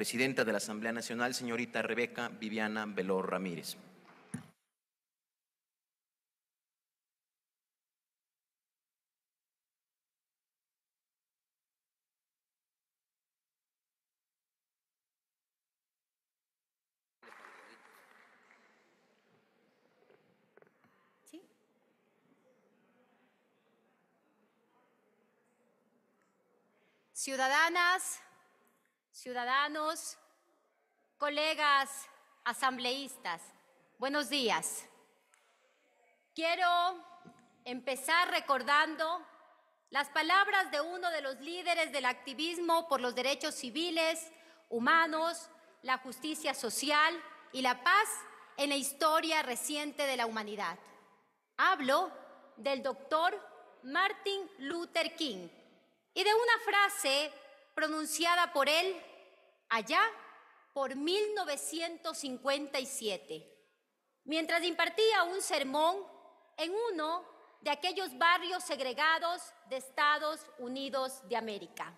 presidenta de la Asamblea Nacional, señorita Rebeca Viviana Velor Ramírez. ciudadanas, ciudadanos, colegas asambleístas, buenos días. Quiero empezar recordando las palabras de uno de los líderes del activismo por los derechos civiles, humanos, la justicia social y la paz en la historia reciente de la humanidad. Hablo del doctor Martin Luther King y de una frase pronunciada por él allá por 1957, mientras impartía un sermón en uno de aquellos barrios segregados de Estados Unidos de América.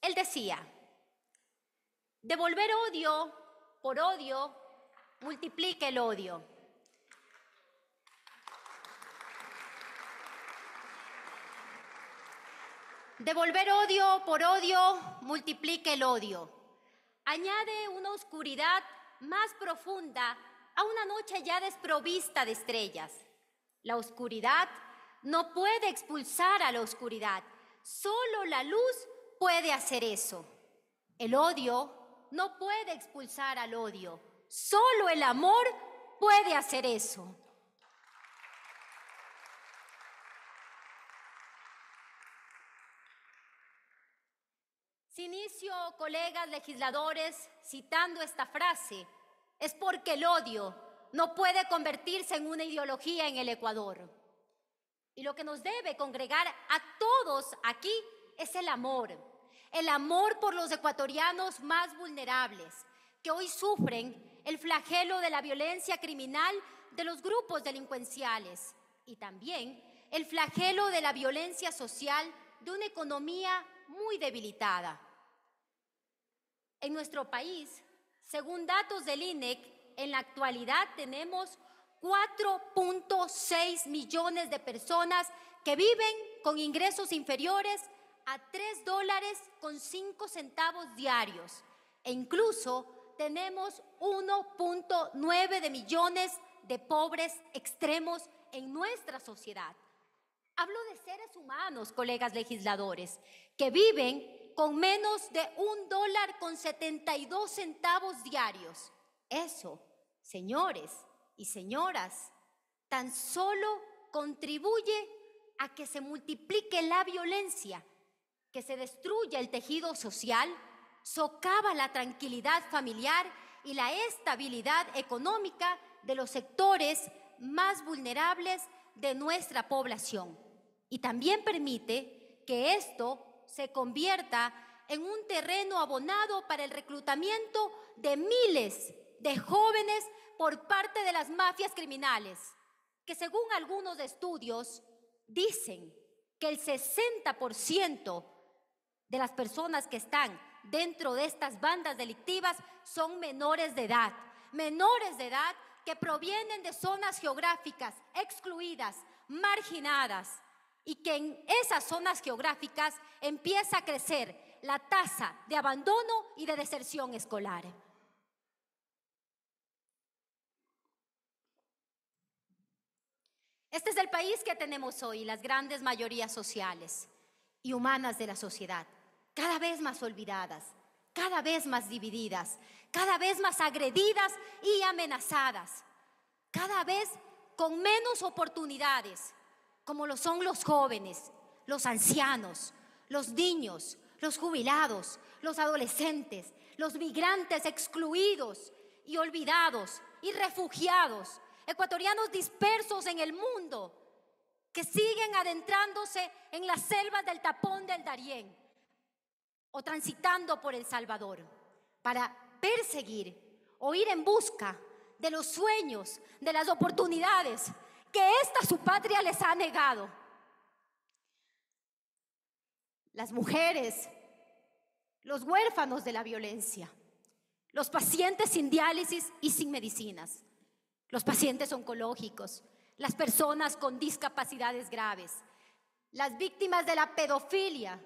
Él decía, devolver odio por odio multiplica el odio. Devolver odio por odio multiplica el odio. Añade una oscuridad más profunda a una noche ya desprovista de estrellas. La oscuridad no puede expulsar a la oscuridad. Solo la luz puede hacer eso. El odio no puede expulsar al odio. Solo el amor puede hacer eso. Si inicio, colegas legisladores, citando esta frase, es porque el odio no puede convertirse en una ideología en el Ecuador. Y lo que nos debe congregar a todos aquí es el amor, el amor por los ecuatorianos más vulnerables, que hoy sufren el flagelo de la violencia criminal de los grupos delincuenciales y también el flagelo de la violencia social de una economía muy debilitada. En nuestro país, según datos del INEC, en la actualidad tenemos 4.6 millones de personas que viven con ingresos inferiores a 3 dólares con 5 centavos diarios e incluso tenemos 1.9 de millones de pobres extremos en nuestra sociedad. Hablo de seres humanos, colegas legisladores, que viven con menos de un dólar con 72 centavos diarios. Eso, señores y señoras, tan solo contribuye a que se multiplique la violencia, que se destruya el tejido social, socava la tranquilidad familiar y la estabilidad económica de los sectores más vulnerables de nuestra población. Y también permite que esto se convierta en un terreno abonado para el reclutamiento de miles de jóvenes por parte de las mafias criminales, que según algunos estudios dicen que el 60% de las personas que están dentro de estas bandas delictivas son menores de edad, menores de edad que provienen de zonas geográficas excluidas, marginadas, y que en esas zonas geográficas empieza a crecer la tasa de abandono y de deserción escolar. Este es el país que tenemos hoy, las grandes mayorías sociales y humanas de la sociedad, cada vez más olvidadas, cada vez más divididas, cada vez más agredidas y amenazadas, cada vez con menos oportunidades como lo son los jóvenes, los ancianos, los niños, los jubilados, los adolescentes, los migrantes excluidos y olvidados y refugiados, ecuatorianos dispersos en el mundo, que siguen adentrándose en las selvas del tapón del Darién o transitando por El Salvador para perseguir o ir en busca de los sueños, de las oportunidades, que esta su patria les ha negado. Las mujeres, los huérfanos de la violencia, los pacientes sin diálisis y sin medicinas, los pacientes oncológicos, las personas con discapacidades graves, las víctimas de la pedofilia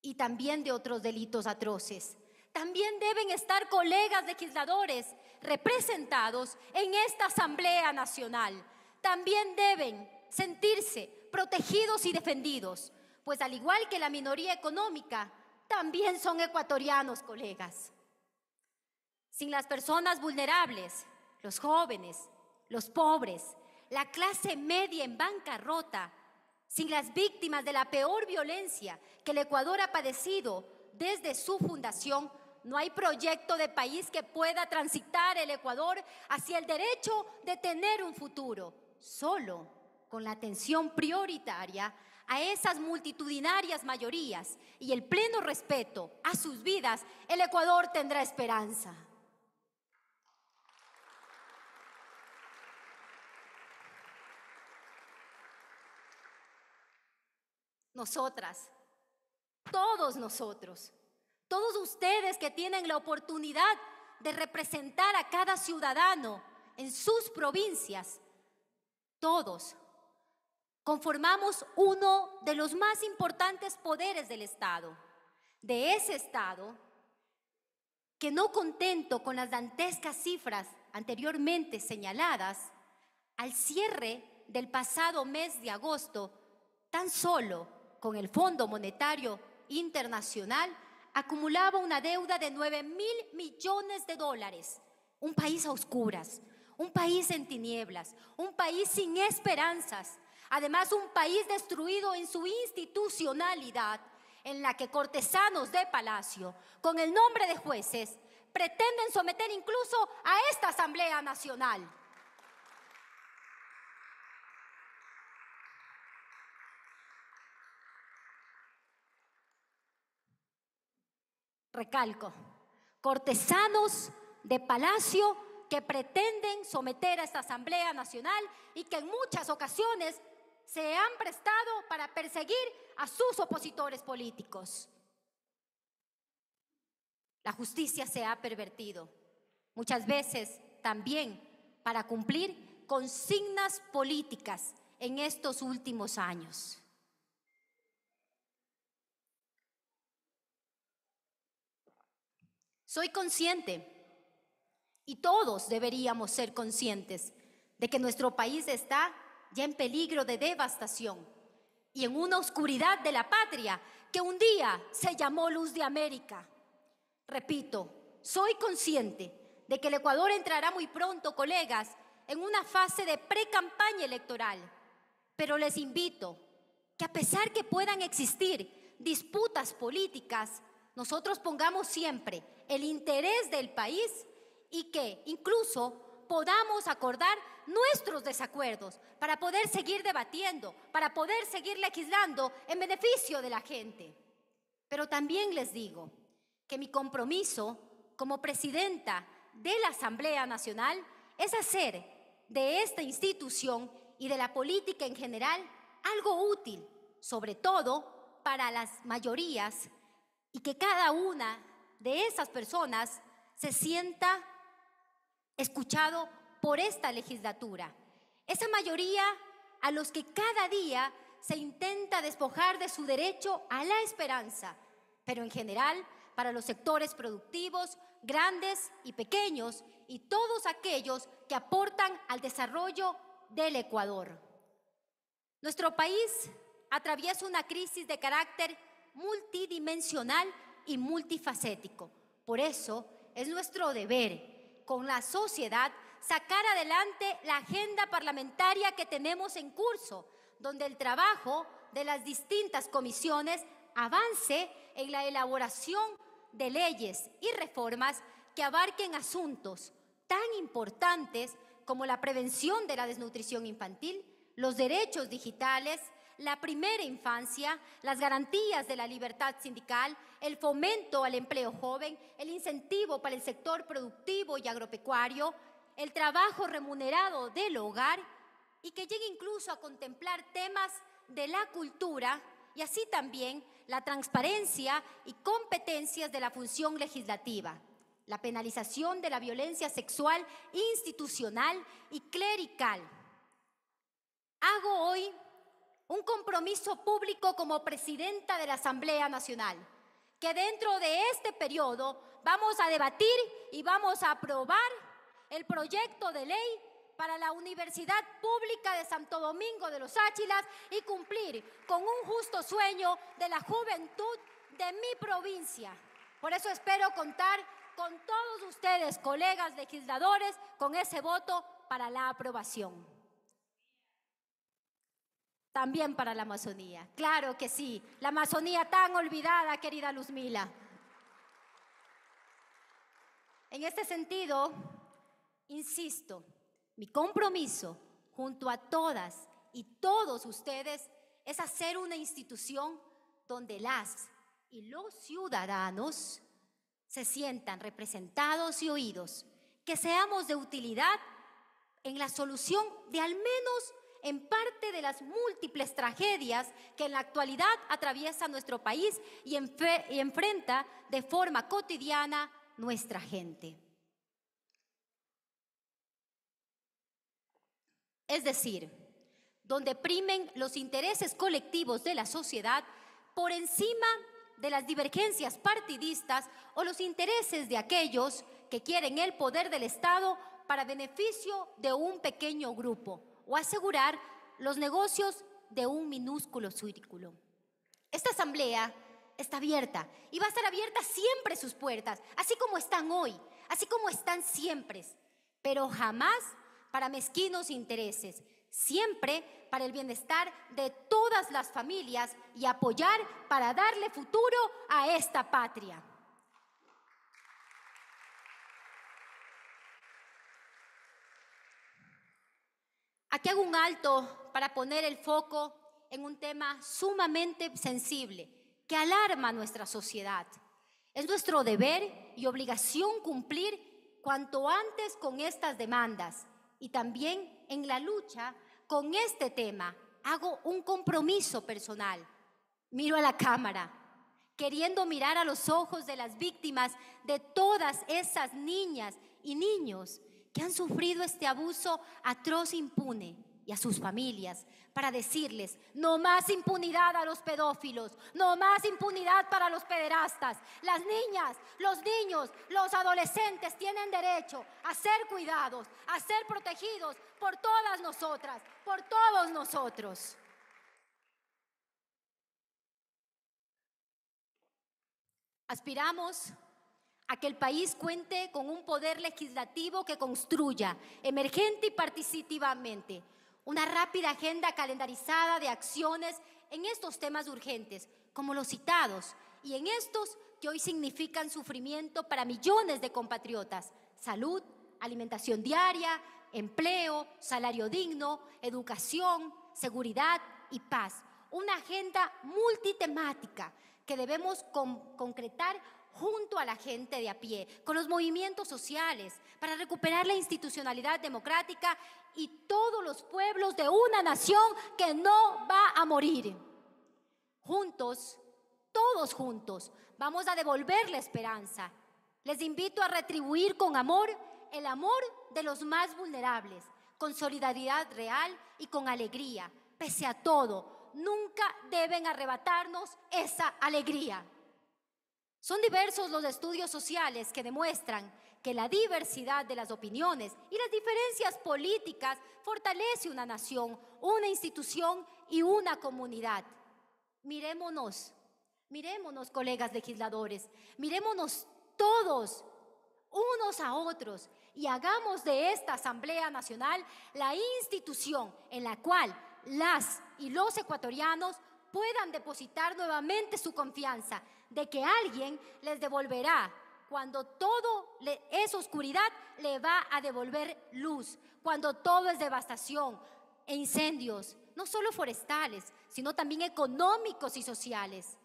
y también de otros delitos atroces, también deben estar colegas legisladores representados en esta Asamblea Nacional. También deben sentirse protegidos y defendidos, pues al igual que la minoría económica, también son ecuatorianos, colegas. Sin las personas vulnerables, los jóvenes, los pobres, la clase media en bancarrota, sin las víctimas de la peor violencia que el Ecuador ha padecido desde su fundación, no hay proyecto de país que pueda transitar el Ecuador hacia el derecho de tener un futuro, solo con la atención prioritaria a esas multitudinarias mayorías y el pleno respeto a sus vidas, el Ecuador tendrá esperanza. Nosotras, todos nosotros, todos ustedes que tienen la oportunidad de representar a cada ciudadano en sus provincias, todos conformamos uno de los más importantes poderes del Estado, de ese Estado que no contento con las dantescas cifras anteriormente señaladas, al cierre del pasado mes de agosto, tan solo con el Fondo Monetario Internacional acumulaba una deuda de 9 mil millones de dólares. Un país a oscuras, un país en tinieblas, un país sin esperanzas. Además, un país destruido en su institucionalidad, en la que cortesanos de palacio, con el nombre de jueces, pretenden someter incluso a esta Asamblea Nacional. recalco, cortesanos de palacio que pretenden someter a esta Asamblea Nacional y que en muchas ocasiones se han prestado para perseguir a sus opositores políticos. La justicia se ha pervertido, muchas veces también para cumplir consignas políticas en estos últimos años. Soy consciente, y todos deberíamos ser conscientes, de que nuestro país está ya en peligro de devastación y en una oscuridad de la patria que un día se llamó Luz de América. Repito, soy consciente de que el Ecuador entrará muy pronto, colegas, en una fase de pre-campaña electoral, pero les invito que a pesar que puedan existir disputas políticas, nosotros pongamos siempre el interés del país y que incluso podamos acordar nuestros desacuerdos para poder seguir debatiendo, para poder seguir legislando en beneficio de la gente. Pero también les digo que mi compromiso como presidenta de la Asamblea Nacional es hacer de esta institución y de la política en general algo útil, sobre todo para las mayorías y que cada una de esas personas se sienta escuchado por esta legislatura. Esa mayoría a los que cada día se intenta despojar de su derecho a la esperanza, pero en general para los sectores productivos, grandes y pequeños, y todos aquellos que aportan al desarrollo del Ecuador. Nuestro país atraviesa una crisis de carácter multidimensional y multifacético. Por eso es nuestro deber con la sociedad sacar adelante la agenda parlamentaria que tenemos en curso, donde el trabajo de las distintas comisiones avance en la elaboración de leyes y reformas que abarquen asuntos tan importantes como la prevención de la desnutrición infantil, los derechos digitales, la primera infancia, las garantías de la libertad sindical, el fomento al empleo joven, el incentivo para el sector productivo y agropecuario, el trabajo remunerado del hogar y que llegue incluso a contemplar temas de la cultura y así también la transparencia y competencias de la función legislativa, la penalización de la violencia sexual institucional y clerical. Hago hoy un compromiso público como presidenta de la Asamblea Nacional, que dentro de este periodo vamos a debatir y vamos a aprobar el proyecto de ley para la Universidad Pública de Santo Domingo de los Áchilas y cumplir con un justo sueño de la juventud de mi provincia. Por eso espero contar con todos ustedes, colegas legisladores, con ese voto para la aprobación. También para la Amazonía. Claro que sí. La Amazonía tan olvidada, querida Luzmila. En este sentido, insisto, mi compromiso junto a todas y todos ustedes es hacer una institución donde las y los ciudadanos se sientan representados y oídos, que seamos de utilidad en la solución de al menos en parte de las múltiples tragedias que en la actualidad atraviesa nuestro país y, enfrenta de forma cotidiana nuestra gente. Es decir, donde primen los intereses colectivos de la sociedad por encima de las divergencias partidistas o los intereses de aquellos que quieren el poder del Estado para beneficio de un pequeño grupo, o asegurar los negocios de un minúsculo círculo. Esta asamblea está abierta y va a estar abierta siempre sus puertas, así como están hoy, así como están siempre, pero jamás para mezquinos intereses, siempre para el bienestar de todas las familias y apoyar para darle futuro a esta patria. Aquí hago un alto para poner el foco en un tema sumamente sensible que alarma a nuestra sociedad. Es nuestro deber y obligación cumplir cuanto antes con estas demandas y también en la lucha con este tema hago un compromiso personal. Miro a la cámara, queriendo mirar a los ojos de las víctimas de todas esas niñas y niños que han sufrido este abuso atroz e impune y a sus familias para decirles, no más impunidad a los pedófilos, no más impunidad para los pederastas. Las niñas, los niños, los adolescentes tienen derecho a ser cuidados, a ser protegidos por todas nosotras, por todos nosotros. Aspiramos a que el país cuente con un poder legislativo que construya emergente y participativamente una rápida agenda calendarizada de acciones en estos temas urgentes, como los citados, y en estos que hoy significan sufrimiento para millones de compatriotas, salud, alimentación diaria, empleo, salario digno, educación, seguridad y paz. Una agenda multitemática que debemos concretar junto a la gente de a pie, con los movimientos sociales, para recuperar la institucionalidad democrática y todos los pueblos de una nación que no va a morir. Juntos, todos juntos, vamos a devolver la esperanza. Les invito a retribuir con amor el amor de los más vulnerables, con solidaridad real y con alegría, pese a todo. Nunca deben arrebatarnos esa alegría. Son diversos los estudios sociales que demuestran que la diversidad de las opiniones y las diferencias políticas fortalece una nación, una institución y una comunidad. Miremonos, miremonos colegas legisladores, miremonos todos unos a otros y hagamos de esta Asamblea Nacional la institución en la cual las y los ecuatorianos puedan depositar nuevamente su confianza de que alguien les devolverá. Cuando todo es oscuridad, le va a devolver luz. Cuando todo es devastación e incendios, no solo forestales, sino también económicos y sociales.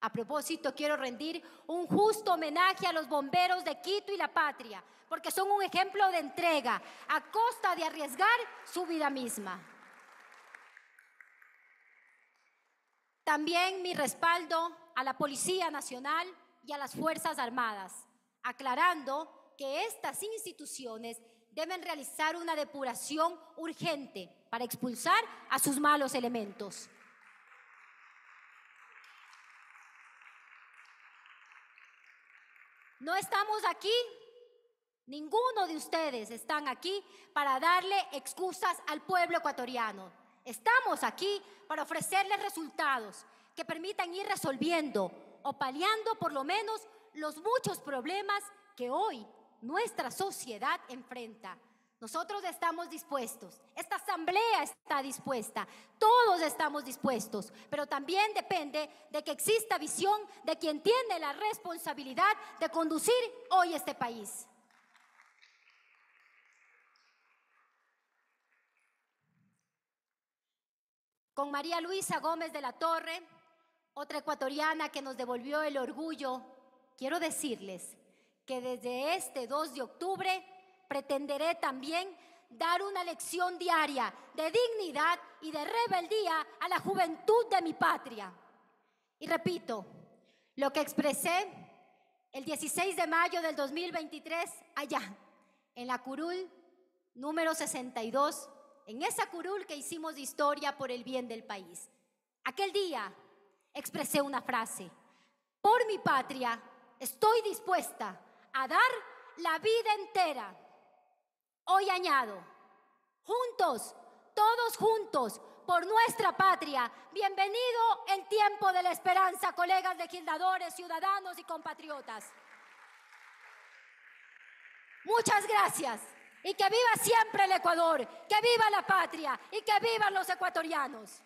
A propósito, quiero rendir un justo homenaje a los bomberos de Quito y la patria, porque son un ejemplo de entrega a costa de arriesgar su vida misma. También mi respaldo a la Policía Nacional y a las Fuerzas Armadas, aclarando que estas instituciones deben realizar una depuración urgente para expulsar a sus malos elementos. No estamos aquí, ninguno de ustedes están aquí para darle excusas al pueblo ecuatoriano. Estamos aquí para ofrecerles resultados que permitan ir resolviendo o paliando por lo menos los muchos problemas que hoy nuestra sociedad enfrenta. Nosotros estamos dispuestos, esta asamblea está dispuesta, todos estamos dispuestos, pero también depende de que exista visión de quien tiene la responsabilidad de conducir hoy este país. con María Luisa Gómez de la Torre, otra ecuatoriana que nos devolvió el orgullo, quiero decirles que desde este 2 de octubre pretenderé también dar una lección diaria de dignidad y de rebeldía a la juventud de mi patria. Y repito, lo que expresé el 16 de mayo del 2023 allá, en la curul número 62 en esa curul que hicimos historia por el bien del país. Aquel día expresé una frase, por mi patria estoy dispuesta a dar la vida entera. Hoy añado, juntos, todos juntos, por nuestra patria. Bienvenido el tiempo de la esperanza, colegas legisladores, ciudadanos y compatriotas. Muchas gracias. Y que viva siempre el Ecuador, que viva la patria y que vivan los ecuatorianos.